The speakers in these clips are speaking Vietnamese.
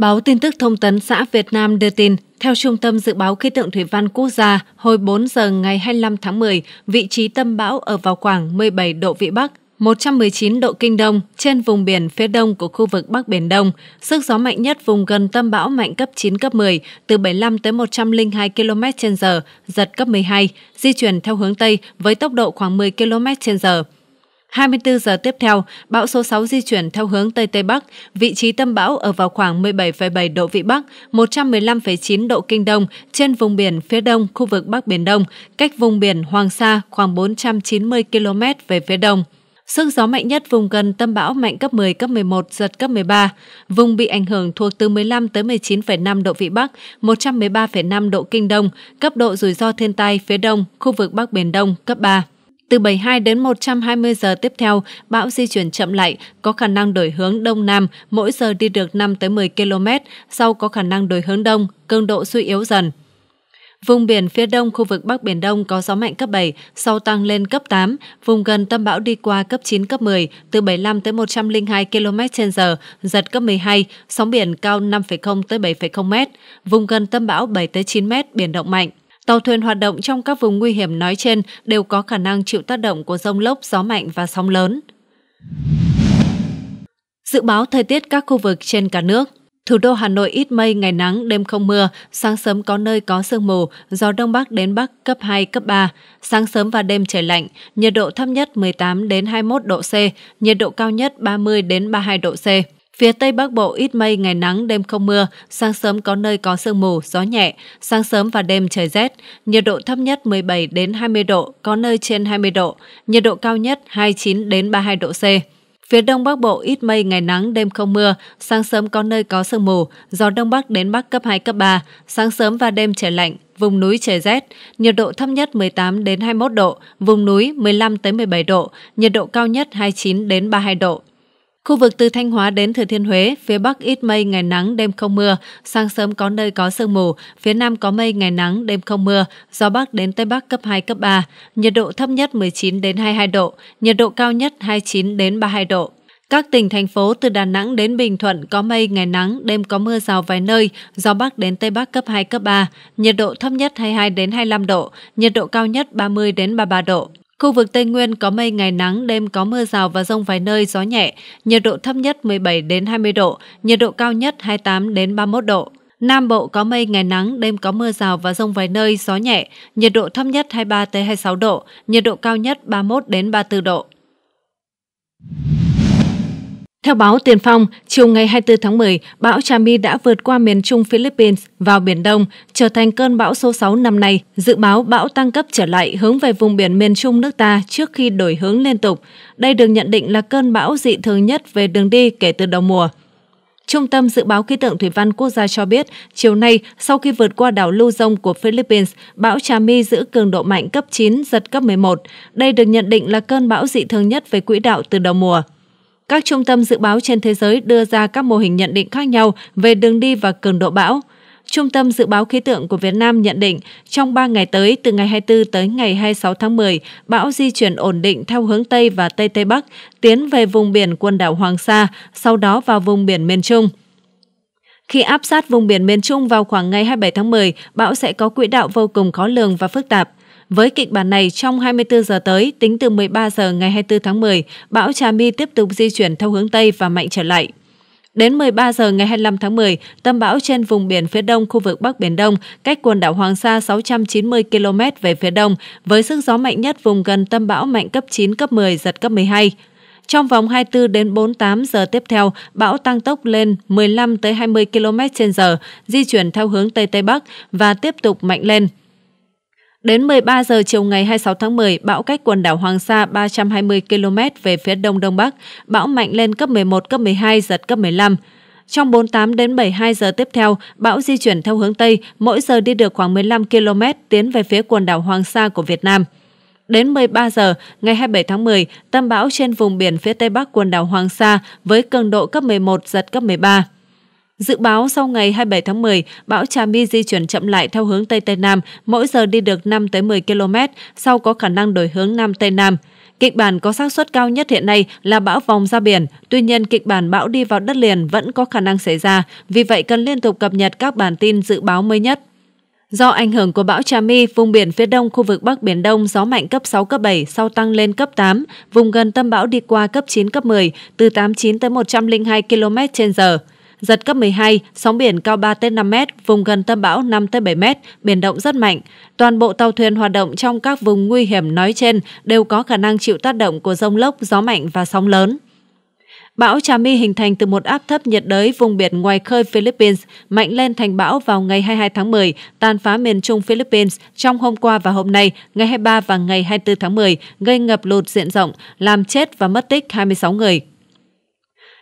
Báo tin tức thông tấn xã Việt Nam đưa tin, theo Trung tâm Dự báo Khí tượng Thủy văn Quốc gia, hồi 4 giờ ngày 25 tháng 10, vị trí tâm bão ở vào khoảng 17 độ Vĩ Bắc, 119 độ Kinh Đông trên vùng biển phía đông của khu vực Bắc Biển Đông. Sức gió mạnh nhất vùng gần tâm bão mạnh cấp 9, cấp 10, từ 75 tới 102 km h giật cấp 12, di chuyển theo hướng Tây với tốc độ khoảng 10 km h 24 giờ tiếp theo, bão số 6 di chuyển theo hướng Tây Tây Bắc, vị trí tâm bão ở vào khoảng 17,7 độ Vĩ Bắc, 115,9 độ Kinh Đông trên vùng biển phía đông khu vực Bắc Biển Đông, cách vùng biển Hoàng Sa khoảng 490 km về phía đông. Sức gió mạnh nhất vùng gần tâm bão mạnh cấp 10, cấp 11, giật cấp 13. Vùng bị ảnh hưởng thuộc từ 15 tới 19,5 độ Vĩ Bắc, 113,5 độ Kinh Đông, cấp độ rủi ro thiên tai phía đông, khu vực Bắc Biển Đông, cấp 3. Từ 72 đến 120 giờ tiếp theo, bão di chuyển chậm lại, có khả năng đổi hướng đông nam, mỗi giờ đi được 5 tới 10 km, sau có khả năng đổi hướng đông, cường độ suy yếu dần. Vùng biển phía đông khu vực Bắc Biển Đông có gió mạnh cấp 7, sau tăng lên cấp 8, vùng gần tâm bão đi qua cấp 9, cấp 10, từ 75 tới 102 km h giật cấp 12, sóng biển cao 5,0 tới 7,0 m, vùng gần tâm bão 7 tới 9 m, biển động mạnh. Tàu thuyền hoạt động trong các vùng nguy hiểm nói trên đều có khả năng chịu tác động của rông lốc, gió mạnh và sóng lớn. Dự báo thời tiết các khu vực trên cả nước. Thủ đô Hà Nội ít mây, ngày nắng, đêm không mưa, sáng sớm có nơi có sương mù, gió đông bắc đến bắc cấp 2, cấp 3. Sáng sớm và đêm trời lạnh, nhiệt độ thấp nhất 18 đến 21 độ C, nhiệt độ cao nhất 30 đến 32 độ C. Phía Tây Bắc Bộ ít mây, ngày nắng, đêm không mưa, sáng sớm có nơi có sương mù, gió nhẹ, sáng sớm và đêm trời rét. Nhiệt độ thấp nhất 17 đến 20 độ, có nơi trên 20 độ, nhiệt độ cao nhất 29 đến 32 độ C. Phía Đông Bắc Bộ ít mây, ngày nắng, đêm không mưa, sáng sớm có nơi có sương mù, gió Đông Bắc đến Bắc cấp 2, cấp 3, sáng sớm và đêm trời lạnh, vùng núi trời rét, nhiệt độ thấp nhất 18 đến 21 độ, vùng núi 15 tới 17 độ, nhiệt độ cao nhất 29 đến 32 độ, Khu vực từ Thanh Hóa đến Thừa Thiên Huế, phía Bắc ít mây, ngày nắng, đêm không mưa, sáng sớm có nơi có sương mù, phía Nam có mây, ngày nắng, đêm không mưa, gió Bắc đến Tây Bắc cấp 2, cấp 3, nhiệt độ thấp nhất 19 đến 22 độ, nhiệt độ cao nhất 29 đến 32 độ. Các tỉnh, thành phố từ Đà Nẵng đến Bình Thuận có mây, ngày nắng, đêm có mưa rào vài nơi, gió Bắc đến Tây Bắc cấp 2, cấp 3, nhiệt độ thấp nhất 22 đến 25 độ, nhiệt độ cao nhất 30 đến 33 độ. Khu vực Tây Nguyên có mây ngày nắng, đêm có mưa rào và rông vài nơi, gió nhẹ, nhiệt độ thấp nhất 17 đến 20 độ, nhiệt độ cao nhất 28 đến 31 độ. Nam Bộ có mây ngày nắng, đêm có mưa rào và rông vài nơi, gió nhẹ, nhiệt độ thấp nhất 23 tới 26 độ, nhiệt độ cao nhất 31 đến 34 độ. Theo báo Tiền Phong, chiều ngày 24 tháng 10, bão Chami đã vượt qua miền trung Philippines vào Biển Đông, trở thành cơn bão số 6 năm nay. Dự báo bão tăng cấp trở lại hướng về vùng biển miền trung nước ta trước khi đổi hướng liên tục. Đây được nhận định là cơn bão dị thường nhất về đường đi kể từ đầu mùa. Trung tâm Dự báo Khí tượng Thủy văn Quốc gia cho biết, chiều nay, sau khi vượt qua đảo Luzon của Philippines, bão Chami giữ cường độ mạnh cấp 9, giật cấp 11. Đây được nhận định là cơn bão dị thường nhất về quỹ đạo từ đầu mùa các trung tâm dự báo trên thế giới đưa ra các mô hình nhận định khác nhau về đường đi và cường độ bão. Trung tâm Dự báo Khí tượng của Việt Nam nhận định, trong 3 ngày tới, từ ngày 24 tới ngày 26 tháng 10, bão di chuyển ổn định theo hướng Tây và Tây Tây Bắc, tiến về vùng biển quần đảo Hoàng Sa, sau đó vào vùng biển miền Trung. Khi áp sát vùng biển miền Trung vào khoảng ngày 27 tháng 10, bão sẽ có quỹ đạo vô cùng khó lường và phức tạp. Với kịch bản này, trong 24 giờ tới, tính từ 13 giờ ngày 24 tháng 10, bão Trà My tiếp tục di chuyển theo hướng Tây và mạnh trở lại. Đến 13 giờ ngày 25 tháng 10, tâm bão trên vùng biển phía đông khu vực Bắc Biển Đông, cách quần đảo Hoàng Sa 690 km về phía đông, với sức gió mạnh nhất vùng gần tâm bão mạnh cấp 9, cấp 10, giật cấp 12. Trong vòng 24 đến 48 giờ tiếp theo, bão tăng tốc lên 15 tới 20 km/h, di chuyển theo hướng Tây Tây Bắc và tiếp tục mạnh lên. Đến 13 giờ chiều ngày 26 tháng 10, bão cách quần đảo Hoàng Sa 320 km về phía đông đông bắc, bão mạnh lên cấp 11, cấp 12, giật cấp 15. Trong 48 đến 72 giờ tiếp theo, bão di chuyển theo hướng Tây, mỗi giờ đi được khoảng 15 km tiến về phía quần đảo Hoàng Sa của Việt Nam. Đến 13 giờ ngày 27 tháng 10, tâm bão trên vùng biển phía Tây Bắc quần đảo Hoàng Sa với cường độ cấp 11 giật cấp 13. Dự báo sau ngày 27 tháng 10, bão Chami di chuyển chậm lại theo hướng Tây Tây Nam, mỗi giờ đi được 5 tới 10 km, sau có khả năng đổi hướng Nam Tây Nam. Kịch bản có xác suất cao nhất hiện nay là bão vòng ra biển, tuy nhiên kịch bản bão đi vào đất liền vẫn có khả năng xảy ra, vì vậy cần liên tục cập nhật các bản tin dự báo mới nhất. Do ảnh hưởng của bão Chami, vùng biển phía đông khu vực Bắc Biển Đông gió mạnh cấp 6, cấp 7, sau tăng lên cấp 8, vùng gần tâm bão đi qua cấp 9, cấp 10, từ 89 tới 102 km trên giờ giật cấp 12, sóng biển cao 3 tới 5 m, vùng gần tâm bão 5 tới 7 m, biển động rất mạnh. Toàn bộ tàu thuyền hoạt động trong các vùng nguy hiểm nói trên đều có khả năng chịu tác động của rông lốc, gió mạnh và sóng lớn. Bão Trà My hình thành từ một áp thấp nhiệt đới vùng biển ngoài khơi Philippines, mạnh lên thành bão vào ngày 22 tháng 10, tàn phá miền trung Philippines trong hôm qua và hôm nay, ngày 23 và ngày 24 tháng 10, gây ngập lụt diện rộng, làm chết và mất tích 26 người,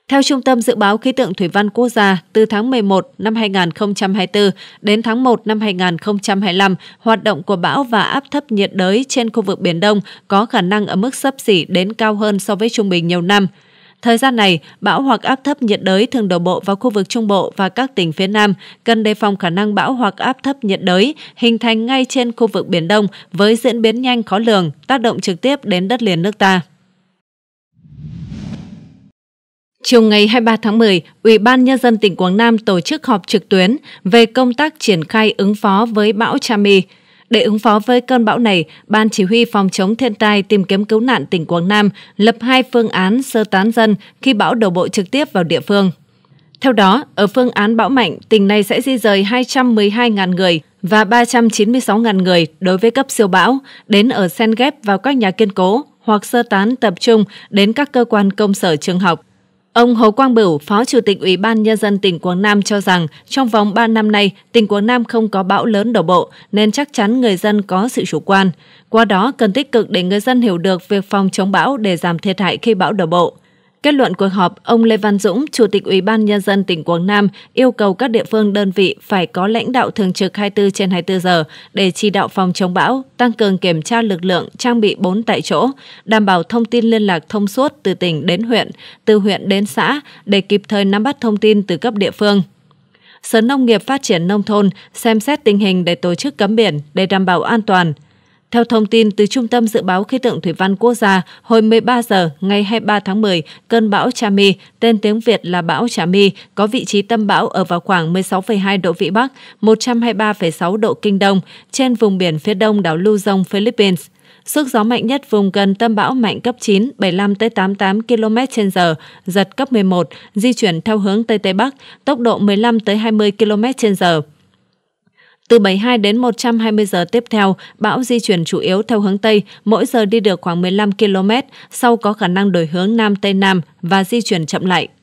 theo Trung tâm Dự báo Khí tượng Thủy văn Quốc gia, từ tháng 11 năm 2024 đến tháng 1 năm 2025, hoạt động của bão và áp thấp nhiệt đới trên khu vực Biển Đông có khả năng ở mức sấp xỉ đến cao hơn so với trung bình nhiều năm. Thời gian này, bão hoặc áp thấp nhiệt đới thường đổ bộ vào khu vực Trung Bộ và các tỉnh phía Nam, cần đề phòng khả năng bão hoặc áp thấp nhiệt đới hình thành ngay trên khu vực Biển Đông với diễn biến nhanh khó lường, tác động trực tiếp đến đất liền nước ta. Chiều ngày 23 tháng 10, Ủy ban Nhân dân tỉnh Quảng Nam tổ chức họp trực tuyến về công tác triển khai ứng phó với bão Chami. Để ứng phó với cơn bão này, Ban Chỉ huy Phòng chống thiên tai tìm kiếm cứu nạn tỉnh Quảng Nam lập hai phương án sơ tán dân khi bão đổ bộ trực tiếp vào địa phương. Theo đó, ở phương án bão mạnh, tỉnh này sẽ di rời 212.000 người và 396.000 người đối với cấp siêu bão đến ở sen ghép vào các nhà kiên cố hoặc sơ tán tập trung đến các cơ quan công sở trường học Ông Hồ Quang Bửu, Phó Chủ tịch Ủy ban Nhân dân tỉnh Quảng Nam cho rằng trong vòng 3 năm nay, tỉnh Quảng Nam không có bão lớn đổ bộ nên chắc chắn người dân có sự chủ quan. Qua đó, cần tích cực để người dân hiểu được việc phòng chống bão để giảm thiệt hại khi bão đổ bộ. Kết luận cuộc họp, ông Lê Văn Dũng, Chủ tịch Ủy ban Nhân dân tỉnh Quảng Nam, yêu cầu các địa phương đơn vị phải có lãnh đạo thường trực 24 trên 24 giờ để chỉ đạo phòng chống bão, tăng cường kiểm tra lực lượng, trang bị 4 tại chỗ, đảm bảo thông tin liên lạc thông suốt từ tỉnh đến huyện, từ huyện đến xã để kịp thời nắm bắt thông tin từ cấp địa phương. Sở Nông nghiệp Phát triển Nông thôn xem xét tình hình để tổ chức cấm biển để đảm bảo an toàn – theo thông tin từ Trung tâm Dự báo Khí tượng Thủy văn Quốc gia, hồi 13 giờ ngày 23 tháng 10, cơn bão Chami, tên tiếng Việt là bão Chami, có vị trí tâm bão ở vào khoảng 16,2 độ Vĩ Bắc, 123,6 độ Kinh Đông, trên vùng biển phía đông đảo Luzon, Philippines. Sức gió mạnh nhất vùng gần tâm bão mạnh cấp 9, 75 88 km h giật cấp 11, di chuyển theo hướng Tây Tây Bắc, tốc độ 15 20 km h từ 72 đến 120 giờ tiếp theo, bão di chuyển chủ yếu theo hướng Tây, mỗi giờ đi được khoảng 15 km, sau có khả năng đổi hướng Nam Tây Nam và di chuyển chậm lại.